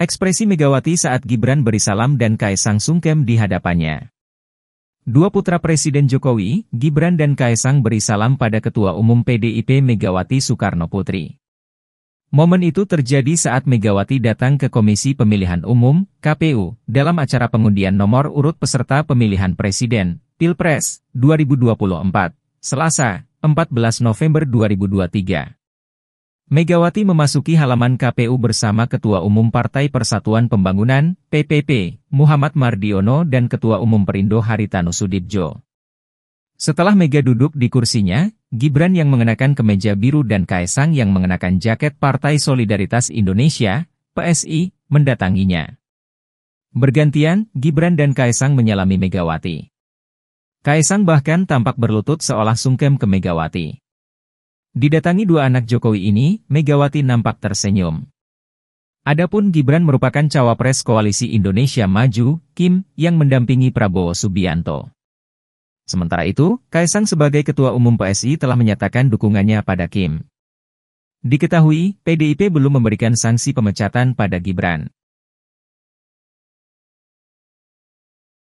Ekspresi Megawati saat Gibran beri salam dan Kaisang sungkem di hadapannya. Dua putra Presiden Jokowi, Gibran dan Kaisang beri salam pada Ketua Umum PDIP Megawati Soekarno Putri. Momen itu terjadi saat Megawati datang ke Komisi Pemilihan Umum, KPU, dalam acara pengundian nomor urut peserta pemilihan Presiden, Pilpres, 2024, Selasa, 14 November 2023. Megawati memasuki halaman KPU bersama Ketua Umum Partai Persatuan Pembangunan, PPP, Muhammad Mardiono dan Ketua Umum Perindo Haritano Sudibjo. Setelah Mega duduk di kursinya, Gibran yang mengenakan kemeja biru dan Kaesang yang mengenakan jaket Partai Solidaritas Indonesia, PSI, mendatanginya. Bergantian, Gibran dan Kaesang menyalami Megawati. Kaesang bahkan tampak berlutut seolah sungkem ke Megawati. Didatangi dua anak Jokowi ini, Megawati nampak tersenyum. Adapun Gibran merupakan cawapres koalisi Indonesia Maju, Kim, yang mendampingi Prabowo Subianto. Sementara itu, Kaisang sebagai Ketua Umum PSI telah menyatakan dukungannya pada Kim. Diketahui, PDIP belum memberikan sanksi pemecatan pada Gibran.